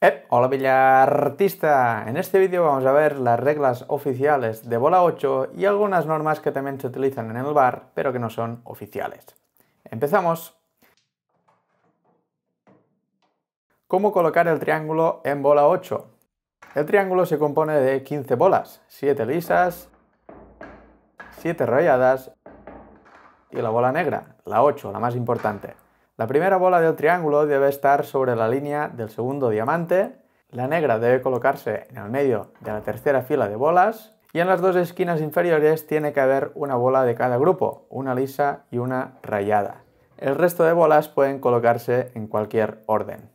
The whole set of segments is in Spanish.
Eh, hola artista en este vídeo vamos a ver las reglas oficiales de bola 8 y algunas normas que también se utilizan en el bar pero que no son oficiales. ¡Empezamos! ¿Cómo colocar el triángulo en bola 8? El triángulo se compone de 15 bolas, 7 lisas, 7 rayadas y la bola negra, la 8, la más importante. La primera bola del triángulo debe estar sobre la línea del segundo diamante, la negra debe colocarse en el medio de la tercera fila de bolas y en las dos esquinas inferiores tiene que haber una bola de cada grupo, una lisa y una rayada. El resto de bolas pueden colocarse en cualquier orden.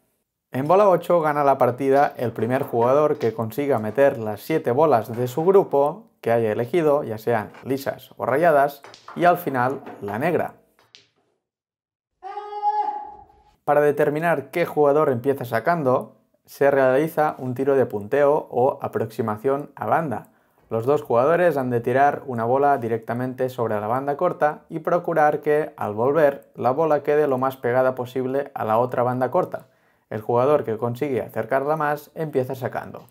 En bola 8 gana la partida el primer jugador que consiga meter las 7 bolas de su grupo que haya elegido, ya sean lisas o rayadas, y al final la negra. Para determinar qué jugador empieza sacando, se realiza un tiro de punteo o aproximación a banda. Los dos jugadores han de tirar una bola directamente sobre la banda corta y procurar que, al volver, la bola quede lo más pegada posible a la otra banda corta. El jugador que consigue acercarla más empieza sacando.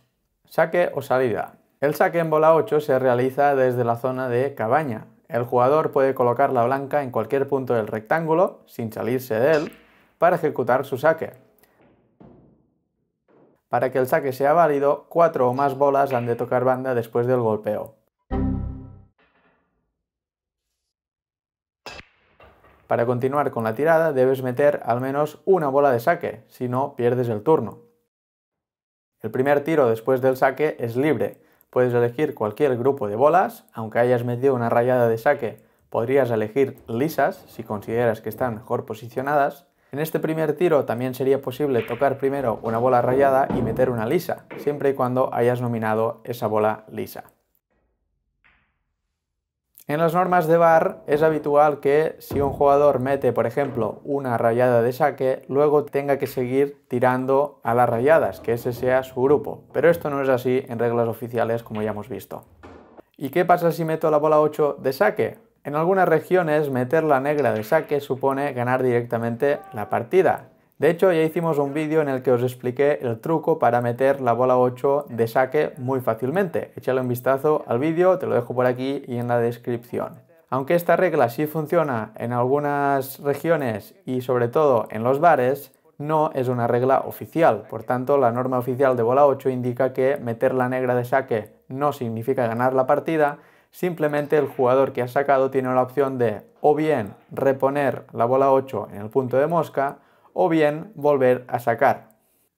Saque o salida. El saque en bola 8 se realiza desde la zona de cabaña. El jugador puede colocar la blanca en cualquier punto del rectángulo, sin salirse de él, para ejecutar su saque. Para que el saque sea válido, cuatro o más bolas han de tocar banda después del golpeo. Para continuar con la tirada debes meter al menos una bola de saque, si no pierdes el turno. El primer tiro después del saque es libre. Puedes elegir cualquier grupo de bolas, aunque hayas metido una rayada de saque, podrías elegir lisas si consideras que están mejor posicionadas, en este primer tiro también sería posible tocar primero una bola rayada y meter una lisa, siempre y cuando hayas nominado esa bola lisa. En las normas de bar es habitual que si un jugador mete, por ejemplo, una rayada de saque, luego tenga que seguir tirando a las rayadas, que ese sea su grupo. Pero esto no es así en reglas oficiales como ya hemos visto. ¿Y qué pasa si meto la bola 8 de saque? En algunas regiones, meter la negra de saque supone ganar directamente la partida. De hecho, ya hicimos un vídeo en el que os expliqué el truco para meter la bola 8 de saque muy fácilmente. Échale un vistazo al vídeo, te lo dejo por aquí y en la descripción. Aunque esta regla sí funciona en algunas regiones y sobre todo en los bares, no es una regla oficial. Por tanto, la norma oficial de bola 8 indica que meter la negra de saque no significa ganar la partida, Simplemente el jugador que ha sacado tiene la opción de o bien reponer la bola 8 en el punto de mosca o bien volver a sacar.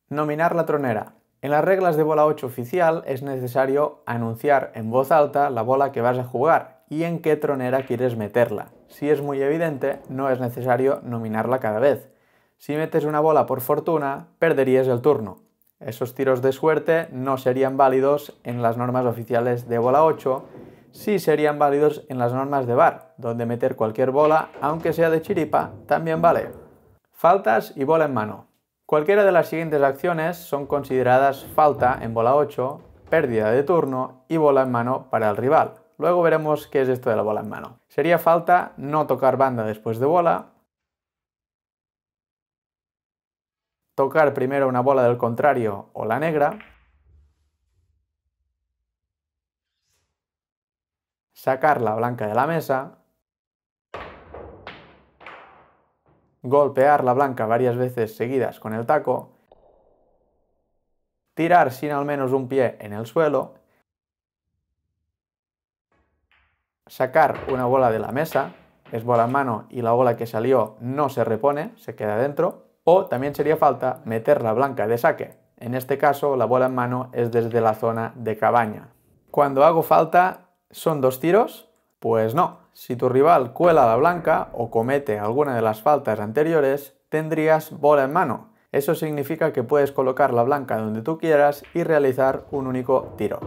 Nominar la tronera. En las reglas de bola 8 oficial es necesario anunciar en voz alta la bola que vas a jugar y en qué tronera quieres meterla. Si es muy evidente, no es necesario nominarla cada vez. Si metes una bola por fortuna, perderías el turno. Esos tiros de suerte no serían válidos en las normas oficiales de bola 8 sí serían válidos en las normas de bar, donde meter cualquier bola, aunque sea de chiripa, también vale. Faltas y bola en mano. Cualquiera de las siguientes acciones son consideradas falta en bola 8, pérdida de turno y bola en mano para el rival. Luego veremos qué es esto de la bola en mano. Sería falta no tocar banda después de bola, tocar primero una bola del contrario o la negra, sacar la blanca de la mesa, golpear la blanca varias veces seguidas con el taco, tirar sin al menos un pie en el suelo, sacar una bola de la mesa, es bola en mano y la bola que salió no se repone, se queda dentro, o también sería falta meter la blanca de saque. En este caso, la bola en mano es desde la zona de cabaña. Cuando hago falta, ¿Son dos tiros? Pues no. Si tu rival cuela la blanca o comete alguna de las faltas anteriores, tendrías bola en mano. Eso significa que puedes colocar la blanca donde tú quieras y realizar un único tiro.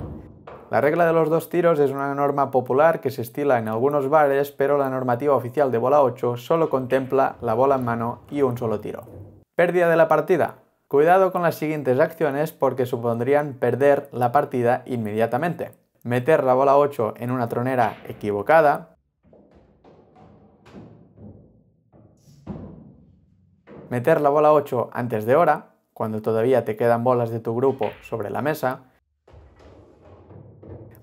La regla de los dos tiros es una norma popular que se estila en algunos bares, pero la normativa oficial de bola 8 solo contempla la bola en mano y un solo tiro. Pérdida de la partida. Cuidado con las siguientes acciones porque supondrían perder la partida inmediatamente meter la bola 8 en una tronera equivocada, meter la bola 8 antes de hora, cuando todavía te quedan bolas de tu grupo sobre la mesa,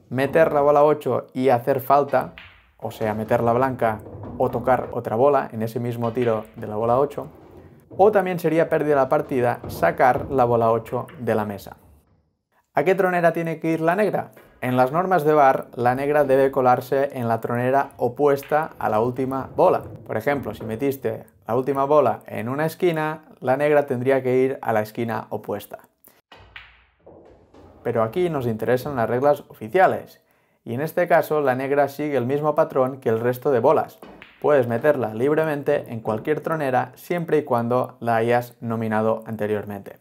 meter la bola 8 y hacer falta, o sea, meter la blanca o tocar otra bola en ese mismo tiro de la bola 8, o también sería pérdida la partida sacar la bola 8 de la mesa. ¿A qué tronera tiene que ir la negra? En las normas de bar, la negra debe colarse en la tronera opuesta a la última bola. Por ejemplo, si metiste la última bola en una esquina, la negra tendría que ir a la esquina opuesta. Pero aquí nos interesan las reglas oficiales, y en este caso la negra sigue el mismo patrón que el resto de bolas. Puedes meterla libremente en cualquier tronera siempre y cuando la hayas nominado anteriormente.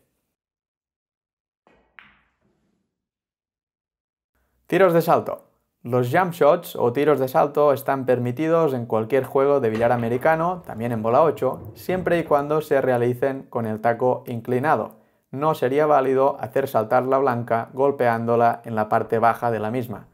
Tiros de salto. Los jump shots o tiros de salto están permitidos en cualquier juego de billar americano, también en bola 8, siempre y cuando se realicen con el taco inclinado. No sería válido hacer saltar la blanca golpeándola en la parte baja de la misma.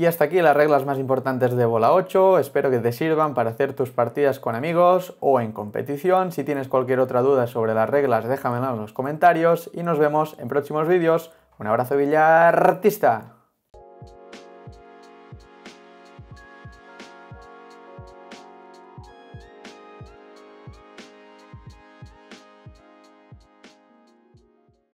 Y hasta aquí las reglas más importantes de Bola 8. Espero que te sirvan para hacer tus partidas con amigos o en competición. Si tienes cualquier otra duda sobre las reglas, déjamela en los comentarios y nos vemos en próximos vídeos. Un abrazo, Villar